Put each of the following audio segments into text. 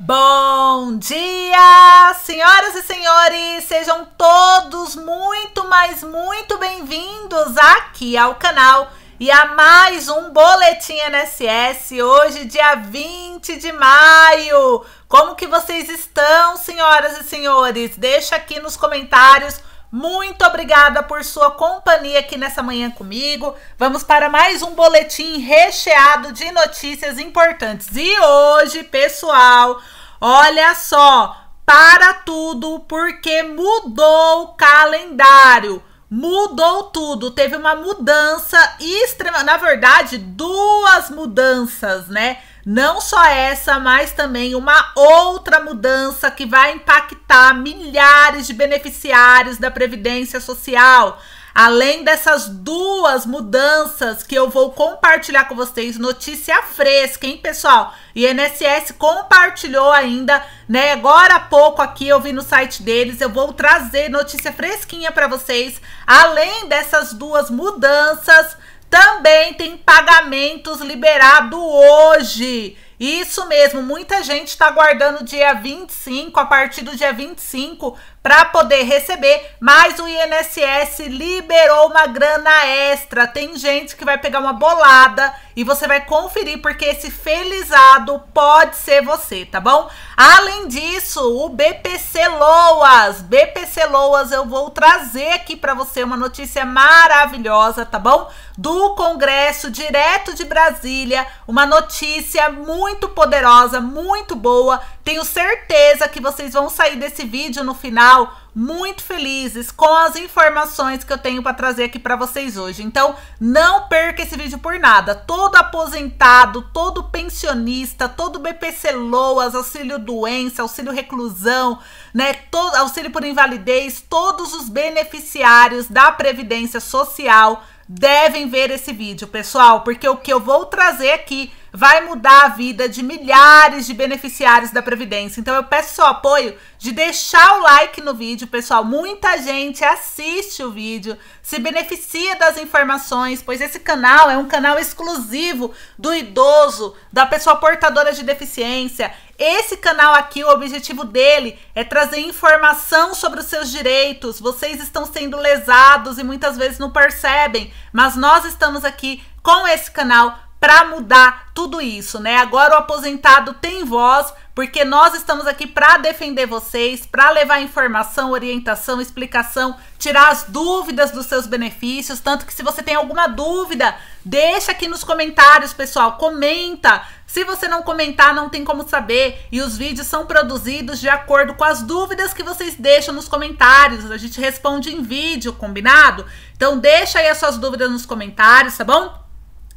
Bom dia, senhoras e senhores! Sejam todos muito, mas muito bem-vindos aqui ao canal e a mais um Boletim NSS, hoje, dia 20 de maio. Como que vocês estão, senhoras e senhores? Deixa aqui nos comentários muito obrigada por sua companhia aqui nessa manhã comigo. Vamos para mais um boletim recheado de notícias importantes. E hoje, pessoal, olha só, para tudo porque mudou o calendário. Mudou tudo, teve uma mudança extrema, na verdade, duas mudanças, né? Não só essa, mas também uma outra mudança que vai impactar milhares de beneficiários da Previdência Social. Além dessas duas mudanças que eu vou compartilhar com vocês, notícia fresca, hein, pessoal? E INSS compartilhou ainda, né? Agora há pouco aqui eu vi no site deles, eu vou trazer notícia fresquinha para vocês. Além dessas duas mudanças, também tem pagamentos liberado hoje. Isso mesmo, muita gente está aguardando dia 25, a partir do dia 25, para poder receber, mas o INSS liberou uma grana extra. Tem gente que vai pegar uma bolada e você vai conferir porque esse felizado pode ser você, tá bom? Além disso, o BPC Loas, BPC Loas, eu vou trazer aqui para você uma notícia maravilhosa, tá bom? Do Congresso direto de Brasília, uma notícia muito poderosa, muito boa tenho certeza que vocês vão sair desse vídeo no final muito felizes com as informações que eu tenho para trazer aqui para vocês hoje. Então, não perca esse vídeo por nada. Todo aposentado, todo pensionista, todo BPC Loas, auxílio doença, auxílio reclusão, né, todo auxílio por invalidez, todos os beneficiários da previdência social devem ver esse vídeo, pessoal, porque o que eu vou trazer aqui vai mudar a vida de milhares de beneficiários da Previdência. Então eu peço seu apoio de deixar o like no vídeo, pessoal. Muita gente assiste o vídeo, se beneficia das informações, pois esse canal é um canal exclusivo do idoso, da pessoa portadora de deficiência. Esse canal aqui, o objetivo dele é trazer informação sobre os seus direitos. Vocês estão sendo lesados e muitas vezes não percebem, mas nós estamos aqui com esse canal para mudar tudo isso, né? Agora o aposentado tem voz, porque nós estamos aqui para defender vocês, para levar informação, orientação, explicação, tirar as dúvidas dos seus benefícios, tanto que se você tem alguma dúvida, deixa aqui nos comentários, pessoal, comenta. Se você não comentar, não tem como saber, e os vídeos são produzidos de acordo com as dúvidas que vocês deixam nos comentários. A gente responde em vídeo, combinado? Então deixa aí as suas dúvidas nos comentários, tá bom?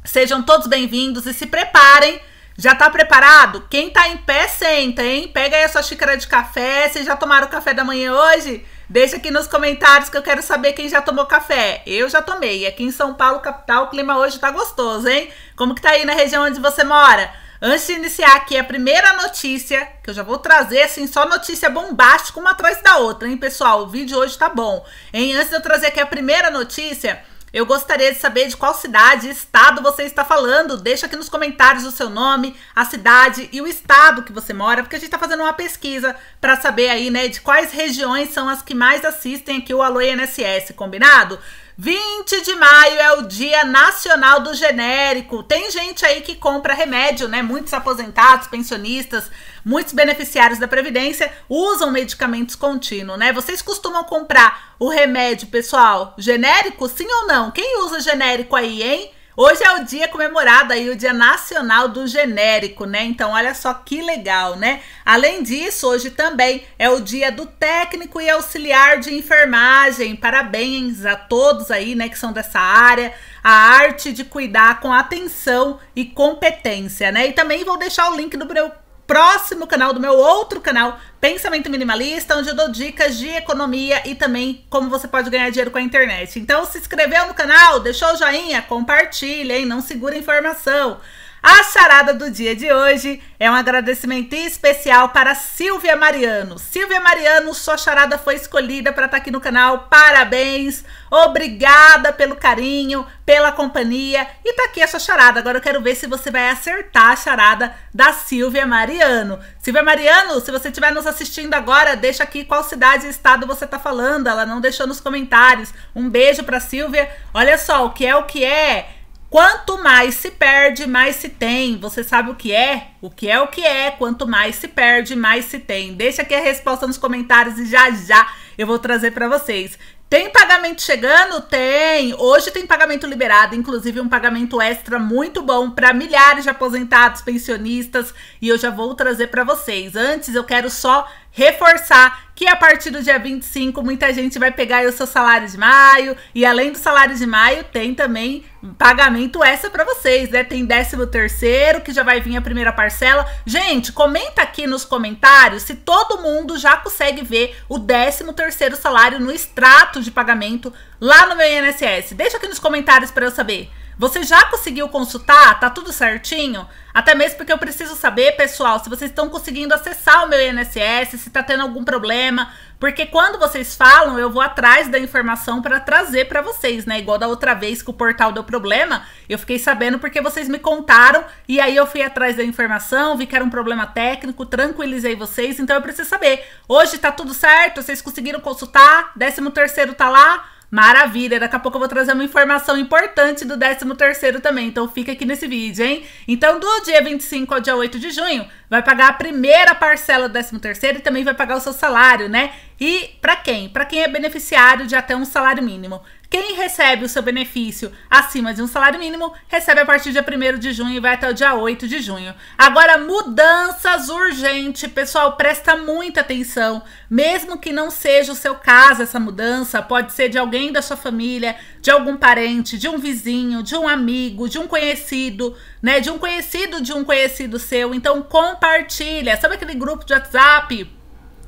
Sejam todos bem-vindos e se preparem. Já tá preparado? Quem tá em pé, senta, hein? Pega aí a sua xícara de café. Vocês já tomaram café da manhã hoje? Deixa aqui nos comentários que eu quero saber quem já tomou café. Eu já tomei. Aqui em São Paulo, capital, o clima hoje tá gostoso, hein? Como que tá aí na região onde você mora? Antes de iniciar aqui a primeira notícia, que eu já vou trazer, assim, só notícia bombástica uma atrás da outra, hein, pessoal? O vídeo hoje tá bom, hein? Antes de eu trazer aqui a primeira notícia, eu gostaria de saber de qual cidade e estado você está falando. Deixa aqui nos comentários o seu nome, a cidade e o estado que você mora, porque a gente está fazendo uma pesquisa para saber aí, né, de quais regiões são as que mais assistem aqui o Alô INSS, combinado? 20 de maio é o Dia Nacional do Genérico. Tem gente aí que compra remédio, né? Muitos aposentados, pensionistas, muitos beneficiários da Previdência usam medicamentos contínuos, né? Vocês costumam comprar o remédio, pessoal, genérico? Sim ou não? Quem usa genérico aí, hein? Hoje é o dia comemorado aí, o Dia Nacional do Genérico, né? Então, olha só que legal, né? Além disso, hoje também é o Dia do Técnico e Auxiliar de Enfermagem. Parabéns a todos aí, né, que são dessa área. A arte de cuidar com atenção e competência, né? E também vou deixar o link do meu próximo canal, do meu outro canal, Pensamento Minimalista, onde eu dou dicas de economia e também como você pode ganhar dinheiro com a internet. Então, se inscreveu no canal, deixou o joinha, compartilha, hein? Não segura a informação. A charada do dia de hoje é um agradecimento especial para Silvia Mariano. Silvia Mariano, sua charada foi escolhida para estar tá aqui no canal. Parabéns! Obrigada pelo carinho, pela companhia. E tá aqui a sua charada. Agora eu quero ver se você vai acertar a charada da Silvia Mariano. Silvia Mariano, se você estiver nos assistindo agora, deixa aqui qual cidade e estado você tá falando. Ela não deixou nos comentários. Um beijo para Silvia. Olha só, o que é o que é? Quanto mais se perde, mais se tem. Você sabe o que é? O que é o que é. Quanto mais se perde, mais se tem. Deixa aqui a resposta nos comentários e já já eu vou trazer para vocês. Tem pagamento chegando? Tem. Hoje tem pagamento liberado, inclusive um pagamento extra muito bom para milhares de aposentados, pensionistas, e eu já vou trazer para vocês. Antes eu quero só reforçar que a partir do dia 25 muita gente vai pegar o seu salário de maio e além do salário de maio tem também pagamento essa para vocês, né? Tem 13 terceiro que já vai vir a primeira parcela. Gente, comenta aqui nos comentários se todo mundo já consegue ver o 13 terceiro salário no extrato de pagamento lá no meu INSS. Deixa aqui nos comentários para eu saber. Você já conseguiu consultar? Tá tudo certinho? Até mesmo porque eu preciso saber, pessoal, se vocês estão conseguindo acessar o meu INSS, se tá tendo algum problema, porque quando vocês falam, eu vou atrás da informação para trazer para vocês, né? Igual da outra vez que o portal deu problema, eu fiquei sabendo porque vocês me contaram e aí eu fui atrás da informação, vi que era um problema técnico, tranquilizei vocês, então eu preciso saber. Hoje tá tudo certo? Vocês conseguiram consultar? 13 terceiro tá lá? Maravilha, daqui a pouco eu vou trazer uma informação importante do 13º também, então fica aqui nesse vídeo, hein? Então, do dia 25 ao dia 8 de junho, vai pagar a primeira parcela do 13º e também vai pagar o seu salário, né? E para quem? Para quem é beneficiário de até um salário mínimo. Quem recebe o seu benefício acima de um salário mínimo, recebe a partir do dia 1 de junho e vai até o dia 8 de junho. Agora, mudanças urgentes. Pessoal, presta muita atenção. Mesmo que não seja o seu caso essa mudança, pode ser de alguém da sua família, de algum parente, de um vizinho, de um amigo, de um conhecido, né? De um conhecido de um conhecido seu. Então, compartilha. Sabe aquele grupo de WhatsApp?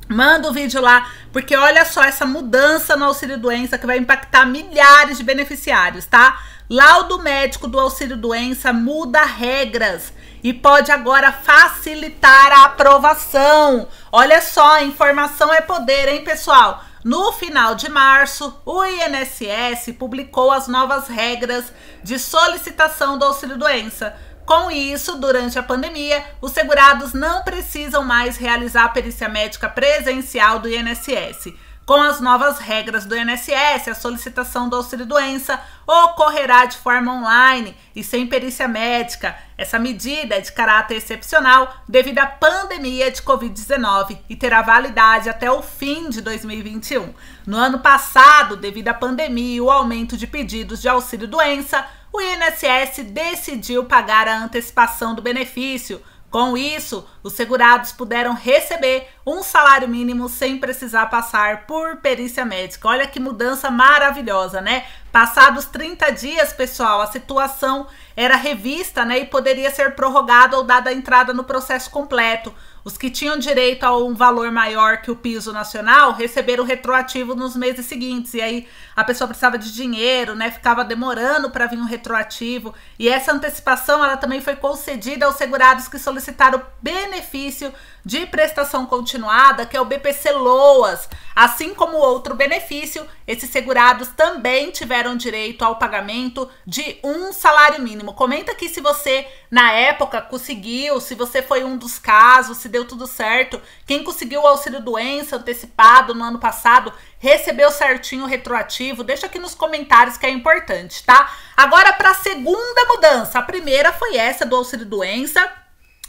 Manda o um vídeo lá, porque olha só essa mudança no auxílio doença que vai impactar milhares de beneficiários, tá? Laudo médico do auxílio doença muda regras e pode agora facilitar a aprovação. Olha só, informação é poder, hein, pessoal? No final de março, o INSS publicou as novas regras de solicitação do auxílio doença. Com isso, durante a pandemia, os segurados não precisam mais realizar a perícia médica presencial do INSS. Com as novas regras do INSS, a solicitação do auxílio-doença ocorrerá de forma online e sem perícia médica, essa medida é de caráter excepcional devido à pandemia de Covid-19 e terá validade até o fim de 2021. No ano passado, devido à pandemia e o aumento de pedidos de auxílio-doença, o INSS decidiu pagar a antecipação do benefício com isso, os segurados puderam receber um salário mínimo sem precisar passar por perícia médica. Olha que mudança maravilhosa, né? Passados 30 dias, pessoal, a situação era revista, né, e poderia ser prorrogada ou dada entrada no processo completo. Os que tinham direito a um valor maior que o piso nacional receberam retroativo nos meses seguintes. E aí a pessoa precisava de dinheiro, né? Ficava demorando para vir um retroativo. E essa antecipação ela também foi concedida aos segurados que solicitaram benefício de prestação continuada, que é o BPC Loas. Assim como outro benefício, esses segurados também tiveram direito ao pagamento de um salário mínimo. Comenta aqui se você, na época, conseguiu, se você foi um dos casos, se deu tudo certo. Quem conseguiu o auxílio doença antecipado no ano passado, recebeu certinho retroativo? Deixa aqui nos comentários que é importante, tá? Agora para a segunda mudança. A primeira foi essa do auxílio doença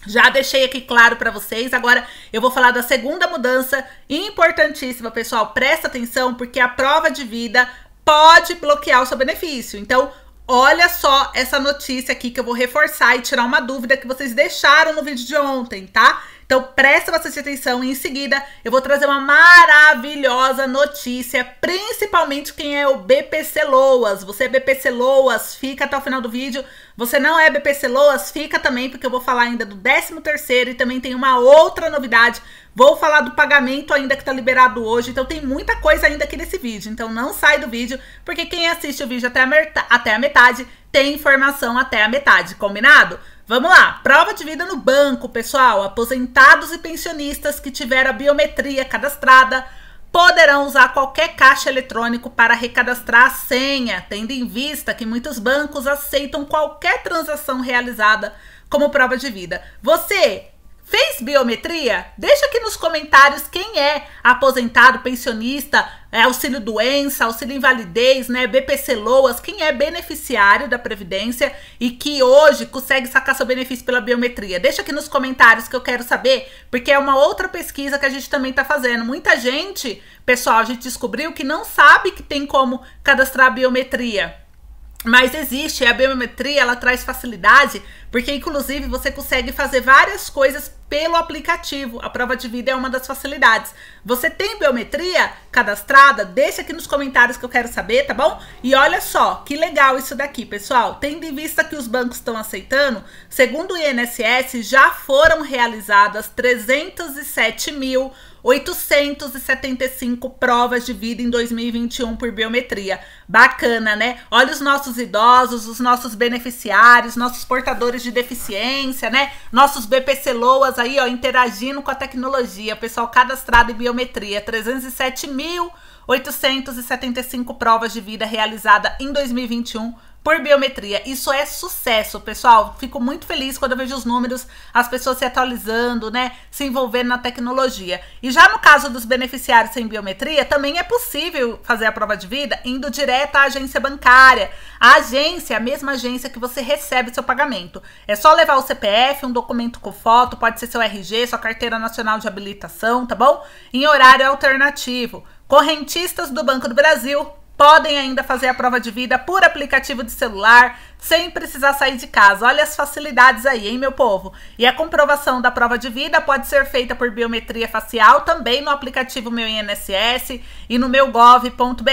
já deixei aqui claro para vocês. Agora eu vou falar da segunda mudança importantíssima, pessoal. Presta atenção porque a prova de vida pode bloquear o seu benefício. Então, olha só essa notícia aqui que eu vou reforçar e tirar uma dúvida que vocês deixaram no vídeo de ontem, tá? Então presta bastante atenção e em seguida eu vou trazer uma maravilhosa notícia, principalmente quem é o BPC Loas. Você é BPC Loas, fica até o final do vídeo. Você não é BPC Loas, fica também porque eu vou falar ainda do 13º e também tem uma outra novidade. Vou falar do pagamento ainda que tá liberado hoje, então tem muita coisa ainda aqui nesse vídeo. Então não sai do vídeo, porque quem assiste o vídeo até a, até a metade tem informação até a metade, combinado? Vamos lá, prova de vida no banco, pessoal. Aposentados e pensionistas que tiveram a biometria cadastrada poderão usar qualquer caixa eletrônico para recadastrar a senha, tendo em vista que muitos bancos aceitam qualquer transação realizada como prova de vida. Você Fez biometria? Deixa aqui nos comentários quem é aposentado, pensionista, é, auxílio doença, auxílio invalidez, né, BPC Loas, quem é beneficiário da Previdência e que hoje consegue sacar seu benefício pela biometria. Deixa aqui nos comentários que eu quero saber, porque é uma outra pesquisa que a gente também está fazendo. Muita gente, pessoal, a gente descobriu que não sabe que tem como cadastrar biometria. Mas existe, a biometria ela traz facilidade, porque inclusive você consegue fazer várias coisas pelo aplicativo. A prova de vida é uma das facilidades. Você tem biometria cadastrada? Deixa aqui nos comentários que eu quero saber, tá bom? E olha só, que legal isso daqui, pessoal. Tendo em vista que os bancos estão aceitando, segundo o INSS, já foram realizadas 307 mil 875 provas de vida em 2021 por biometria. Bacana, né? Olha os nossos idosos, os nossos beneficiários, nossos portadores de deficiência, né? Nossos BPC Loas aí, ó, interagindo com a tecnologia. Pessoal cadastrado em biometria, 307.875 mil provas de vida realizadas em 2021 por biometria. Isso é sucesso, pessoal. Fico muito feliz quando eu vejo os números, as pessoas se atualizando, né? Se envolvendo na tecnologia. E já no caso dos beneficiários sem biometria, também é possível fazer a prova de vida indo direto à agência bancária. A agência, é a mesma agência que você recebe seu pagamento. É só levar o CPF, um documento com foto, pode ser seu RG, sua carteira nacional de habilitação, tá bom? Em horário alternativo. Correntistas do Banco do Brasil podem ainda fazer a prova de vida por aplicativo de celular sem precisar sair de casa. Olha as facilidades aí, hein, meu povo? E a comprovação da prova de vida pode ser feita por biometria facial também no aplicativo Meu INSS e no meu gov.br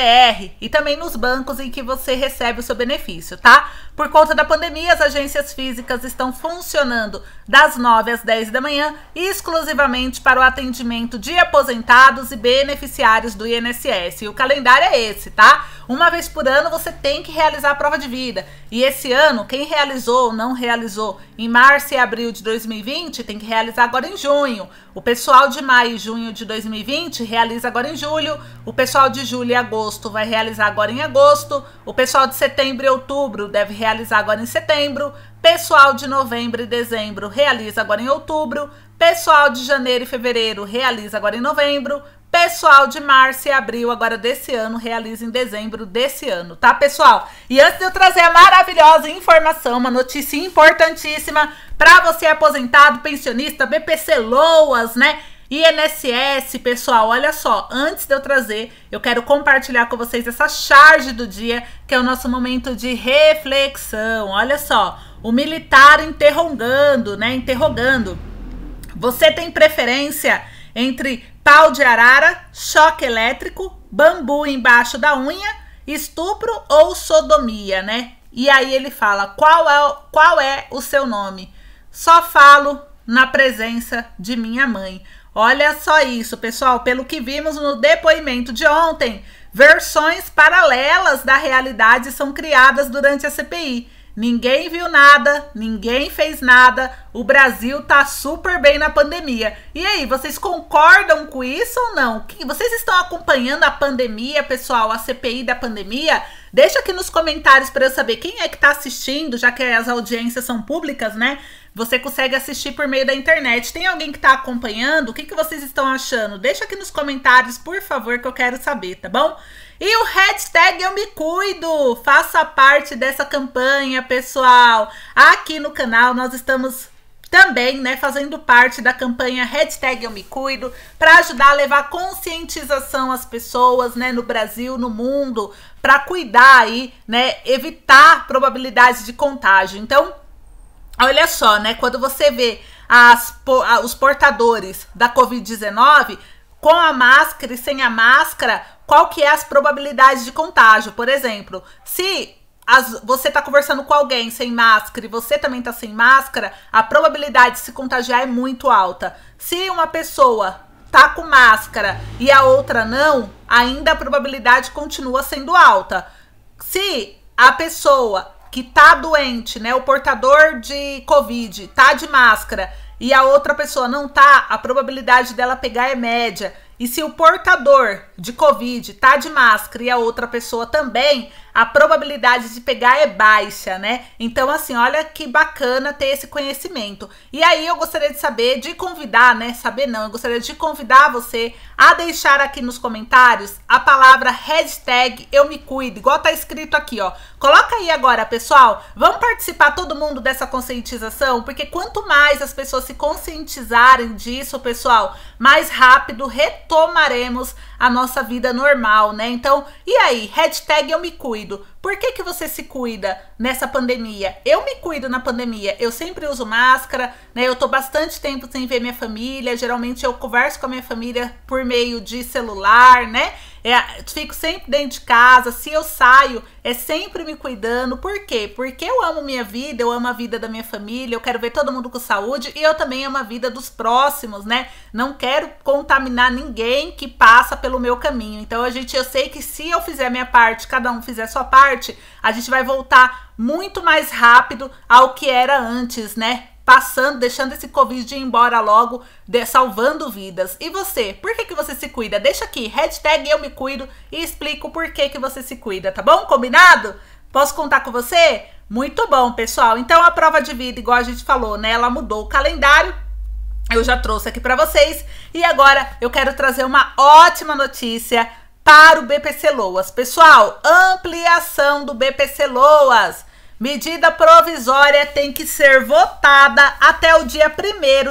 e também nos bancos em que você recebe o seu benefício, tá? Por conta da pandemia, as agências físicas estão funcionando das 9 às 10 da manhã exclusivamente para o atendimento de aposentados e beneficiários do INSS. E o calendário é esse, tá? Uma vez por ano você tem que realizar a prova de vida. E esse ano, quem realizou ou não realizou em março e abril de 2020, tem que realizar agora em junho. O pessoal de maio e junho de 2020 realiza agora em julho. O pessoal de julho e agosto vai realizar agora em agosto. O pessoal de setembro e outubro deve realizar agora em setembro. Pessoal de novembro e dezembro realiza agora em outubro. Pessoal de janeiro e fevereiro realiza agora em novembro pessoal de março e abril agora desse ano realiza em dezembro desse ano, tá, pessoal? E antes de eu trazer a maravilhosa informação, uma notícia importantíssima para você aposentado, pensionista, BPC Loas, né? INSS, pessoal, olha só, antes de eu trazer, eu quero compartilhar com vocês essa charge do dia, que é o nosso momento de reflexão. Olha só, o militar interrogando, né? Interrogando. Você tem preferência entre pau de arara, choque elétrico, bambu embaixo da unha, estupro ou sodomia, né? E aí ele fala: qual é, qual é o seu nome? Só falo na presença de minha mãe. Olha só isso, pessoal. Pelo que vimos no depoimento de ontem, versões paralelas da realidade são criadas durante a CPI. Ninguém viu nada, ninguém fez nada. O Brasil tá super bem na pandemia. E aí, vocês concordam com isso ou não? Vocês estão acompanhando a pandemia, pessoal, a CPI da pandemia? Deixa aqui nos comentários para eu saber quem é que tá assistindo, já que as audiências são públicas, né? Você consegue assistir por meio da internet. Tem alguém que tá acompanhando? O que, que vocês estão achando? Deixa aqui nos comentários, por favor, que eu quero saber, tá bom? E o hashtag Eu Me Cuido. Faça parte dessa campanha, pessoal. Aqui no canal nós estamos também, né, fazendo parte da campanha hashtag Eu Me Cuido, para ajudar a levar conscientização às pessoas, né, no Brasil, no mundo, para cuidar aí, né, evitar probabilidades de contágio. Então, olha só, né, quando você vê as, os portadores da Covid-19 com a máscara e sem a máscara, qual que é as probabilidades de contágio. Por exemplo, se as, você está conversando com alguém sem máscara e você também está sem máscara, a probabilidade de se contagiar é muito alta. Se uma pessoa tá com máscara e a outra não, ainda a probabilidade continua sendo alta. Se a pessoa que tá doente, né, o portador de Covid, tá de máscara e a outra pessoa não tá, a probabilidade dela pegar é média. E se o portador de Covid tá de máscara e a outra pessoa também, a probabilidade de pegar é baixa, né? Então, assim, olha que bacana ter esse conhecimento. E aí eu gostaria de saber, de convidar, né? Saber não, eu gostaria de convidar você a deixar aqui nos comentários a palavra hashtag eu me cuido, igual tá escrito aqui, ó. Coloca aí agora, pessoal. Vamos participar todo mundo dessa conscientização, porque quanto mais as pessoas se conscientizarem disso, pessoal, mais rápido retomaremos a nossa vida normal, né? Então, e aí? Hashtag eu me cuido cuido. Por que, que você se cuida nessa pandemia? Eu me cuido na pandemia. Eu sempre uso máscara, né? Eu tô bastante tempo sem ver minha família. Geralmente eu converso com a minha família por meio de celular, né? É, fico sempre dentro de casa. Se eu saio, é sempre me cuidando. Por quê? Porque eu amo minha vida, eu amo a vida da minha família, eu quero ver todo mundo com saúde e eu também amo a vida dos próximos, né? Não quero contaminar ninguém que passa pelo meu caminho. Então a gente, eu sei que se eu fizer a minha parte, cada um fizer a sua parte, a gente vai voltar muito mais rápido ao que era antes, né? passando, deixando esse Covid ir embora logo, de, salvando vidas. E você, por que, que você se cuida? Deixa aqui, hashtag eu me cuido e explico por que, que você se cuida, tá bom? Combinado? Posso contar com você? Muito bom, pessoal. Então a prova de vida, igual a gente falou, né? Ela mudou o calendário. Eu já trouxe aqui para vocês e agora eu quero trazer uma ótima notícia para o BPC Loas. Pessoal, ampliação do BPC Loas. Medida provisória tem que ser votada até o dia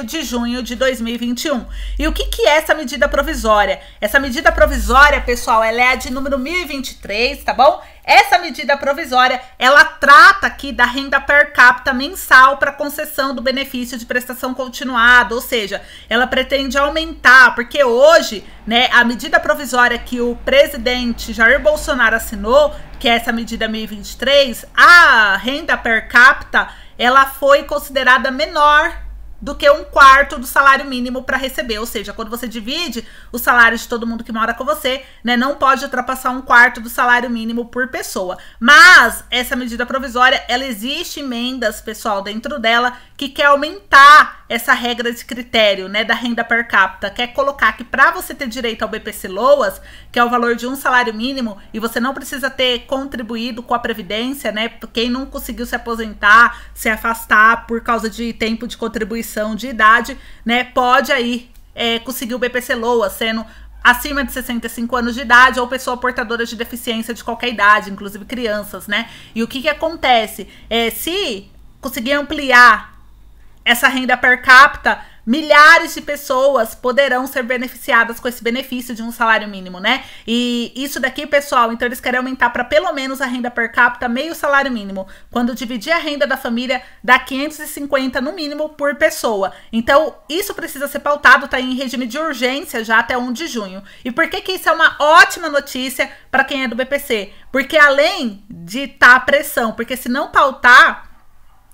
1 de junho de 2021. E o que, que é essa medida provisória? Essa medida provisória, pessoal, ela é a de número 1023, tá bom? Essa medida provisória, ela trata aqui da renda per capita mensal para concessão do benefício de prestação continuada, ou seja, ela pretende aumentar, porque hoje, né, a medida provisória que o presidente Jair Bolsonaro assinou, que é essa medida 1023, a renda per capita, ela foi considerada menor do que um quarto do salário mínimo para receber. Ou seja, quando você divide o salário de todo mundo que mora com você, né, não pode ultrapassar um quarto do salário mínimo por pessoa. Mas essa medida provisória, ela existe emendas, pessoal, dentro dela que quer aumentar essa regra de critério, né, da renda per capita, quer colocar que para você ter direito ao BPC Loas, que é o valor de um salário mínimo, e você não precisa ter contribuído com a previdência, né? Quem não conseguiu se aposentar, se afastar por causa de tempo de contribuição, de idade, né, pode aí é, conseguir o BPC Loas, sendo acima de 65 anos de idade ou pessoa portadora de deficiência de qualquer idade, inclusive crianças, né? E o que que acontece? É, se conseguir ampliar essa renda per capita, milhares de pessoas poderão ser beneficiadas com esse benefício de um salário mínimo, né? E isso daqui, pessoal, então eles querem aumentar para pelo menos a renda per capita meio salário mínimo, quando dividir a renda da família dá 550 no mínimo por pessoa. Então, isso precisa ser pautado, tá em regime de urgência já até 1 de junho. E por que que isso é uma ótima notícia para quem é do BPC? Porque além de estar tá a pressão, porque se não pautar,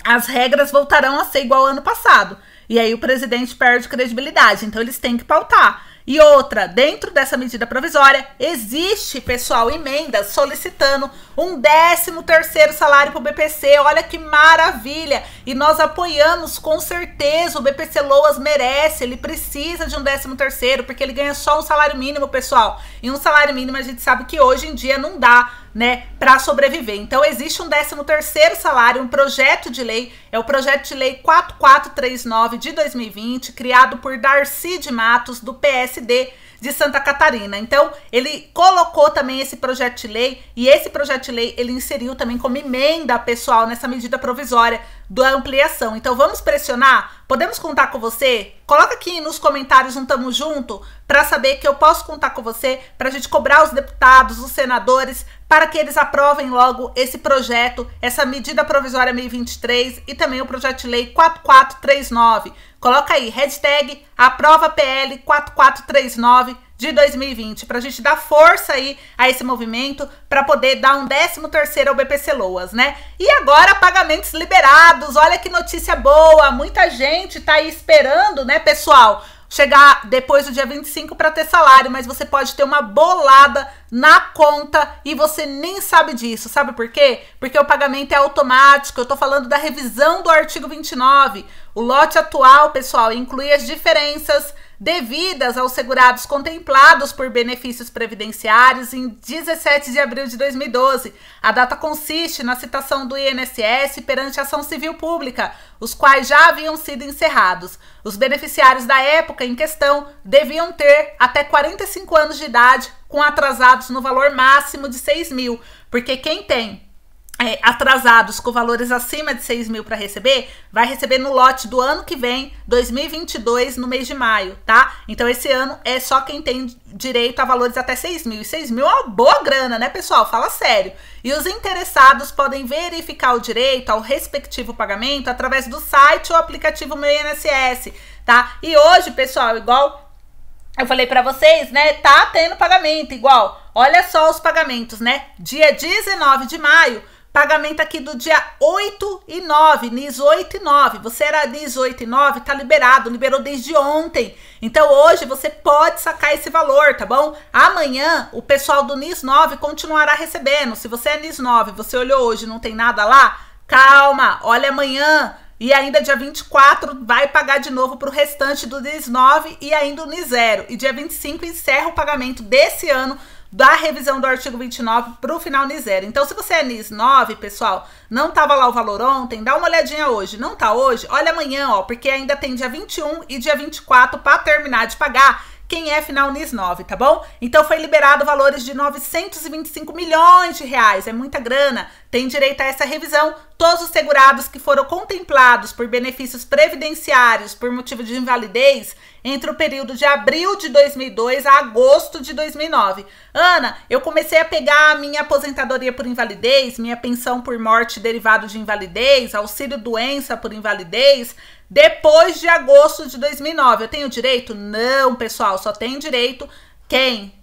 as regras voltarão a ser igual ao ano passado. E aí o presidente perde credibilidade. Então eles têm que pautar. E outra, dentro dessa medida provisória, existe, pessoal, emenda solicitando um 13 terceiro salário para o BPC. Olha que maravilha! E nós apoiamos com certeza. O BPC Loas merece, ele precisa de um 13 terceiro, porque ele ganha só um salário mínimo, pessoal. E um salário mínimo a gente sabe que hoje em dia não dá né, para sobreviver. Então existe um 13 terceiro salário, um projeto de lei, é o projeto de lei 4439 de 2020, criado por Darcy de Matos do PSD de Santa Catarina. Então, ele colocou também esse projeto de lei e esse projeto de lei ele inseriu também como emenda pessoal nessa medida provisória da ampliação. Então, vamos pressionar? Podemos contar com você? Coloca aqui nos comentários um tamo junto para saber que eu posso contar com você para a gente cobrar os deputados, os senadores para que eles aprovem logo esse projeto, essa medida provisória 1023 e também o projeto de lei 4439. Coloca aí, hashtag aprova PL 4439 de 2020, para a gente dar força aí a esse movimento, para poder dar um 13 terceiro ao BPC Loas, né? E agora pagamentos liberados, olha que notícia boa, muita gente está aí esperando, né, pessoal? chegar depois do dia 25 para ter salário, mas você pode ter uma bolada na conta e você nem sabe disso. Sabe por quê? Porque o pagamento é automático. Eu estou falando da revisão do artigo 29. O lote atual, pessoal, inclui as diferenças devidas aos segurados contemplados por benefícios previdenciários em 17 de abril de 2012. A data consiste na citação do INSS perante ação civil pública, os quais já haviam sido encerrados. Os beneficiários da época em questão deviam ter até 45 anos de idade, com atrasados no valor máximo de 6 mil, porque quem tem é, atrasados com valores acima de 6 mil para receber, vai receber no lote do ano que vem, 2022, no mês de maio, tá? Então esse ano é só quem tem direito a valores até 6 mil. E 6 mil é uma boa grana, né, pessoal? Fala sério. E os interessados podem verificar o direito ao respectivo pagamento através do site ou aplicativo Meu INSS, tá? E hoje, pessoal, igual eu falei para vocês, né? Tá tendo pagamento igual. Olha só os pagamentos, né? Dia 19 de maio Pagamento aqui do dia 8 e 9, NIS 8 e 9. Você era NIS 8 e 9, tá liberado, liberou desde ontem. Então hoje você pode sacar esse valor, tá bom? Amanhã o pessoal do NIS 9 continuará recebendo. Se você é NIS 9, você olhou hoje, não tem nada lá, calma, olha amanhã. E ainda dia 24 vai pagar de novo para o restante do NIS 9 e ainda o NIS 0. E dia 25 encerra o pagamento desse ano da revisão do artigo 29 para o final NIS 0. Então, se você é NIS 9, pessoal, não estava lá o valor ontem, dá uma olhadinha hoje. Não tá hoje? Olha amanhã, ó, porque ainda tem dia 21 e dia 24 para terminar de pagar quem é final NIS 9, tá bom? Então foi liberado valores de 925 milhões de reais, é muita grana. Tem direito a essa revisão todos os segurados que foram contemplados por benefícios previdenciários por motivo de invalidez entre o período de abril de 2002 a agosto de 2009. Ana, eu comecei a pegar a minha aposentadoria por invalidez, minha pensão por morte derivado de invalidez, auxílio doença por invalidez depois de agosto de 2009. Eu tenho direito? Não, pessoal, só tem direito quem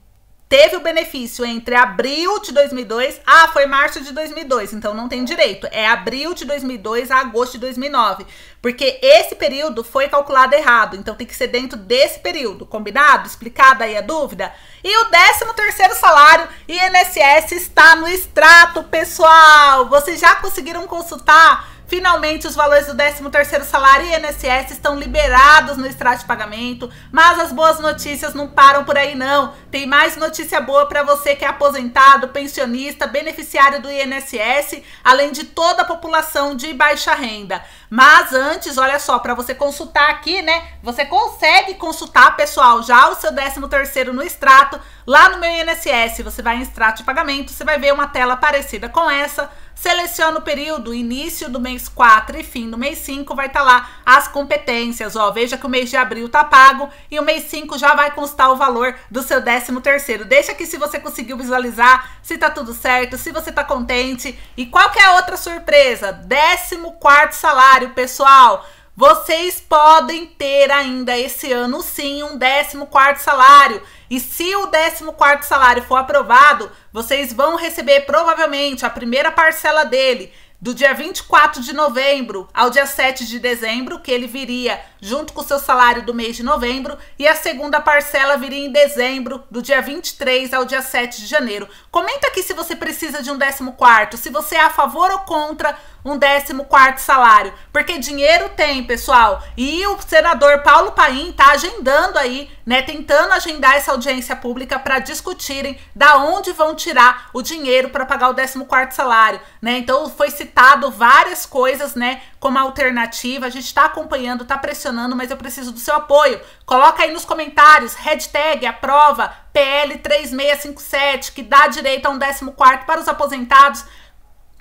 teve o benefício entre abril de 2002, ah, foi março de 2002, então não tem direito. É abril de 2002 a agosto de 2009, porque esse período foi calculado errado, então tem que ser dentro desse período, combinado? Explicada aí a dúvida? E o 13º salário INSS está no extrato, pessoal. Vocês já conseguiram consultar Finalmente, os valores do 13º salário e INSS estão liberados no extrato de pagamento, mas as boas notícias não param por aí não. Tem mais notícia boa para você que é aposentado, pensionista, beneficiário do INSS, além de toda a população de baixa renda. Mas antes, olha só, para você consultar aqui, né? Você consegue consultar, pessoal, já o seu 13º no extrato lá no meu INSS. Você vai em extrato de pagamento, você vai ver uma tela parecida com essa seleciona o período, início do mês 4 e fim do mês 5, vai estar tá lá as competências, ó, veja que o mês de abril tá pago e o mês 5 já vai constar o valor do seu 13 terceiro. Deixa aqui se você conseguiu visualizar, se tá tudo certo, se você tá contente e qualquer é outra surpresa, 14 quarto salário, pessoal, vocês podem ter ainda esse ano sim um 14 salário. E se o 14 salário for aprovado, vocês vão receber provavelmente a primeira parcela dele do dia 24 de novembro ao dia 7 de dezembro, que ele viria junto com o seu salário do mês de novembro, e a segunda parcela viria em dezembro, do dia 23 ao dia 7 de janeiro. Comenta aqui se você precisa de um 14, se você é a favor ou contra um 14 salário, porque dinheiro tem, pessoal. E o senador Paulo Paim tá agendando aí, né, tentando agendar essa audiência pública para discutirem da onde vão tirar o dinheiro para pagar o 14 salário, né? Então foi citado várias coisas, né, como alternativa. A gente está acompanhando, tá pressionando funcionando, mas eu preciso do seu apoio. Coloca aí nos comentários, hashtag aprova PL 3657, que dá direito a um 14 para os aposentados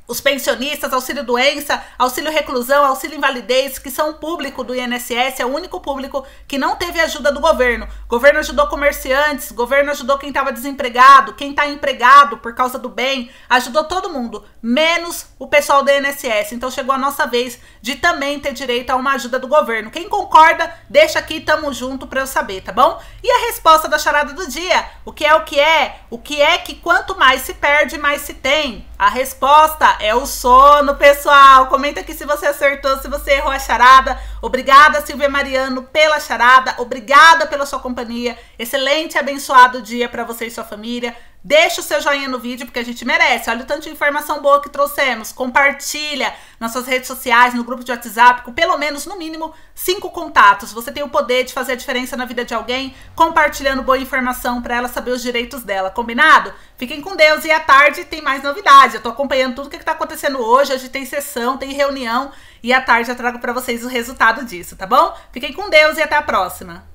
os pensionistas, auxílio doença, auxílio reclusão, auxílio invalidez, que são público do INSS, é o único público que não teve ajuda do governo. O governo ajudou comerciantes, governo ajudou quem estava desempregado, quem está empregado por causa do bem, ajudou todo mundo, menos o pessoal do INSS. Então chegou a nossa vez de também ter direito a uma ajuda do governo. Quem concorda, deixa aqui, tamo junto para eu saber, tá bom? E a resposta da charada do dia, o que é o que é? O que é que quanto mais se perde, mais se tem? A resposta é o sono, pessoal. Comenta aqui se você acertou, se você errou a charada. Obrigada, Silvia Mariano, pela charada. Obrigada pela sua companhia. Excelente, abençoado dia para você e sua família. Deixa o seu joinha no vídeo, porque a gente merece. Olha o tanto de informação boa que trouxemos. Compartilha nas suas redes sociais, no grupo de WhatsApp, com pelo menos, no mínimo, cinco contatos. Você tem o poder de fazer a diferença na vida de alguém, compartilhando boa informação para ela saber os direitos dela. Combinado? Fiquem com Deus e à tarde tem mais novidade. Eu tô acompanhando tudo o que, que tá acontecendo hoje. Hoje tem sessão, tem reunião e à tarde eu trago para vocês o resultado disso, tá bom? Fiquem com Deus e até a próxima.